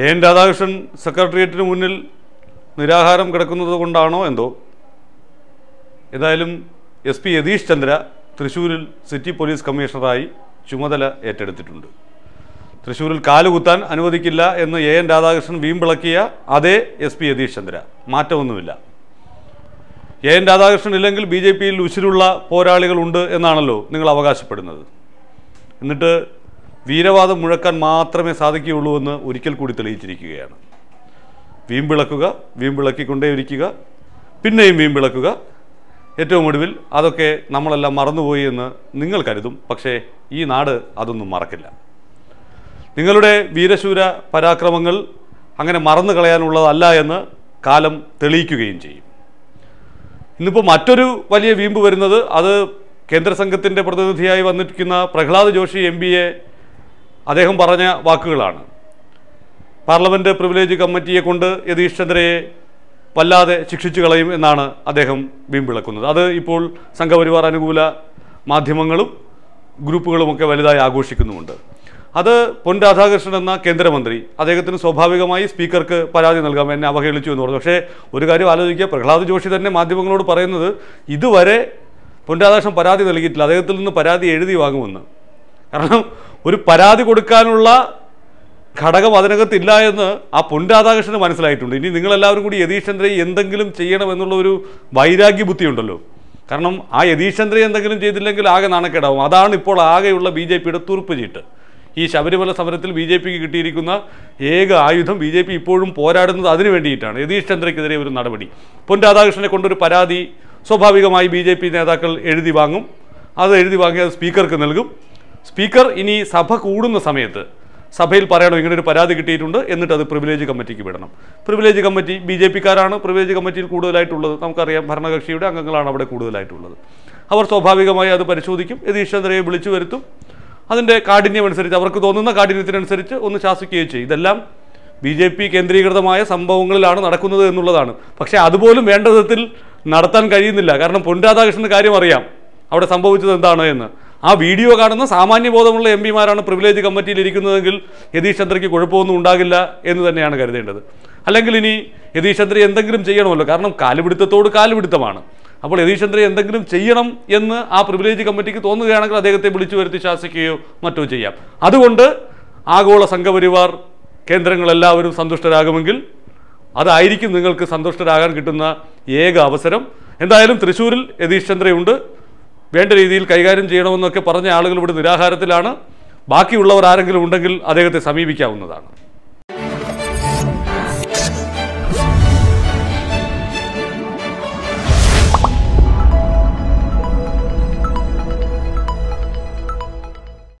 A N Radhakrishnan സെക്രട്ടേറിയറ്റിന് മുന്നിൽ നിരാഹാരം കിടക്കുന്നത് കൊണ്ടാണോ എന്തോ ഏതായാലും എസ് പി യതീഷ് ചന്ദ്ര തൃശ്ശൂരിൽ സിറ്റി പോലീസ് കമ്മീഷണറായി ചുമതല ഏറ്റെടുത്തിട്ടുണ്ട് തൃശ്ശൂരിൽ കാലുകുത്താൻ അനുവദിക്കില്ല എന്ന് എ എൻ രാധാകൃഷ്ണൻ വീമ്പിളക്കിയ അതേ എസ് പി യതീഷ് ചന്ദ്ര മാറ്റമൊന്നുമില്ല എ എൻ രാധാകൃഷ്ണൻ ഇല്ലെങ്കിൽ ബി ജെ പിയിൽ ഉശിരുള്ള പോരാളികളുണ്ട് എന്നാണല്ലോ നിങ്ങൾ അവകാശപ്പെടുന്നത് എന്നിട്ട് വീരവാദം മുഴക്കാൻ മാത്രമേ സാധിക്കുകയുള്ളൂ എന്ന് ഒരിക്കൽ കൂടി തെളിയിച്ചിരിക്കുകയാണ് വീമ്പിളക്കുക വീമ്പിളക്കിക്കൊണ്ടേയിരിക്കുക പിന്നെയും വീമ്പിളക്കുക ഏറ്റവും ഒടുവിൽ അതൊക്കെ നമ്മളെല്ലാം മറന്നുപോയി എന്ന് നിങ്ങൾ കരുതും പക്ഷേ ഈ നാട് അതൊന്നും മറക്കില്ല നിങ്ങളുടെ വീരശൂര പരാക്രമങ്ങൾ അങ്ങനെ മറന്നു കളയാനുള്ളതല്ല എന്ന് കാലം തെളിയിക്കുകയും ചെയ്യും ഇന്നിപ്പോൾ മറ്റൊരു വലിയ വീമ്പ് വരുന്നത് അത് കേന്ദ്ര സംഘത്തിൻ്റെ പ്രതിനിധിയായി വന്നിരിക്കുന്ന പ്രഹ്ലാദ് ജോഷി എം അദ്ദേഹം പറഞ്ഞ വാക്കുകളാണ് പാർലമെൻറ്റ് പ്രിവിലേജ് കമ്മിറ്റിയെ കൊണ്ട് യതീഷ് ചന്ദ്രയെ വല്ലാതെ ശിക്ഷിച്ചു കളയും എന്നാണ് അദ്ദേഹം വീമ്പിളക്കുന്നത് അത് ഇപ്പോൾ സംഘപരിവാർ അനുകൂല മാധ്യമങ്ങളും ഗ്രൂപ്പുകളുമൊക്കെ വലുതായി ആഘോഷിക്കുന്നുമുണ്ട് അത് പൊൻ രാധാകൃഷ്ണൻ എന്ന കേന്ദ്രമന്ത്രി അദ്ദേഹത്തിന് സ്വാഭാവികമായി സ്പീക്കർക്ക് പരാതി നൽകാം എന്നെ അവഹേളിച്ചു എന്ന് പറഞ്ഞു പക്ഷേ ഒരു കാര്യം ആലോചിക്കുക പ്രഹ്ലാദ് ജോഷി തന്നെ മാധ്യമങ്ങളോട് പറയുന്നത് ഇതുവരെ പൊൻ രാധാകൃഷ്ണൻ പരാതി നൽകിയിട്ടില്ല അദ്ദേഹത്തിൽ നിന്ന് പരാതി എഴുതി വാങ്ങുമെന്ന് കാരണം ഒരു പരാതി കൊടുക്കാനുള്ള ഘടകം അതിനകത്തില്ല എന്ന് ആ പൊൻ രാധാകൃഷ്ണന് മനസ്സിലായിട്ടുണ്ട് ഇനി നിങ്ങളെല്ലാവരും കൂടി യതീഷ് എന്തെങ്കിലും ചെയ്യണമെന്നുള്ള ഒരു വൈരാഗ്യ ബുദ്ധിയുണ്ടല്ലോ കാരണം ആ യതീഷ് എന്തെങ്കിലും ചെയ്തില്ലെങ്കിൽ ആകെ നാണക്കേടാവും അതാണ് ഇപ്പോൾ ആകെയുള്ള ബി ജെ പിയുടെ തുറുപ്പ് ചീട്ട് ഈ ശബരിമല സമരത്തിൽ ബി ജെ പിക്ക് കിട്ടിയിരിക്കുന്ന ഏക ആയുധം ബി ജെ പി ഇപ്പോഴും പോരാടുന്നത് അതിനു വേണ്ടിയിട്ടാണ് യതീഷ് ചന്ദ്രയ്ക്കെതിരെ ഒരു നടപടി പൊൻ രാധാകൃഷ്ണനെ കൊണ്ടൊരു പരാതി സ്വാഭാവികമായി ബി നേതാക്കൾ എഴുതി വാങ്ങും അത് എഴുതി വാങ്ങി അത് സ്പീക്കർക്ക് നൽകും സ്പീക്കർ ഇനി സഭ കൂടുന്ന സമയത്ത് സഭയിൽ പറയണം ഇങ്ങനെ ഒരു പരാതി കിട്ടിയിട്ടുണ്ട് എന്നിട്ട് അത് പ്രിവിലേജ് കമ്മിറ്റിക്ക് വിടണം പ്രിവിലേജ് കമ്മിറ്റി ബി ജെ പിക്കാരാണ് പ്രിവിലേജ് കമ്മിറ്റിയിൽ കൂടുതലായിട്ടുള്ളത് നമുക്കറിയാം ഭരണകക്ഷിയുടെ അംഗങ്ങളാണ് അവിടെ കൂടുതലായിട്ടുള്ളത് അവർ സ്വാഭാവികമായി അത് പരിശോധിക്കും യതീശ്വരയെ വിളിച്ചു വരുത്തും അതിൻ്റെ കാഠിന്യമനുസരിച്ച് അവർക്ക് തോന്നുന്ന കാഠിന്യത്തിനനുസരിച്ച് ഒന്ന് ശാസിക്കുകയും ചെയ്യും ഇതെല്ലാം ബി ജെ പി കേന്ദ്രീകൃതമായ സംഭവങ്ങളിലാണ് നടക്കുന്നത് എന്നുള്ളതാണ് പക്ഷേ അതുപോലും വേണ്ട വിധത്തിൽ നടത്താൻ കഴിയുന്നില്ല കാരണം പൊൻരാധാകൃഷ്ണൻ്റെ കാര്യം അറിയാം അവിടെ സംഭവിച്ചത് എന്താണ് എന്ന് ആ വീഡിയോ കാണുന്ന ബോധമുള്ള എം പിമാരാണ് പ്രിവിലേജ് കമ്മിറ്റിയിൽ ഇരിക്കുന്നതെങ്കിൽ യതീഷ് ചന്ദ്രയ്ക്ക് കുഴപ്പമൊന്നും ഉണ്ടാകില്ല എന്ന് തന്നെയാണ് കരുതേണ്ടത് അല്ലെങ്കിൽ ഇനി യതീഷ് ചന്ദ്ര എന്തെങ്കിലും ചെയ്യണമല്ലോ കാരണം കാലുപിടുത്തത്തോട് കാലുപിടുത്തമാണ് അപ്പോൾ യതീഷ് ചന്ദ്ര എന്തെങ്കിലും ചെയ്യണം എന്ന് ആ പ്രിവിലേജ് കമ്മിറ്റിക്ക് തോന്നുകയാണെങ്കിൽ അദ്ദേഹത്തെ വിളിച്ചു വരുത്തി ശാസിക്കുകയോ മറ്റോ ചെയ്യാം അതുകൊണ്ട് ആഗോള സംഘപരിവാർ കേന്ദ്രങ്ങളെല്ലാവരും സന്തുഷ്ടരാകുമെങ്കിൽ അതായിരിക്കും നിങ്ങൾക്ക് സന്തുഷ്ടരാകാൻ കിട്ടുന്ന ഏക അവസരം എന്തായാലും തൃശ്ശൂരിൽ യതീഷ് ചന്ദ്രയുണ്ട് വേണ്ട രീതിയിൽ കൈകാര്യം ചെയ്യണമെന്നൊക്കെ പറഞ്ഞ ആളുകൾ ഇവിടെ നിരാഹാരത്തിലാണ് ബാക്കിയുള്ളവർ ആരെങ്കിലും ഉണ്ടെങ്കിൽ അദ്ദേഹത്തെ സമീപിക്കാവുന്നതാണ്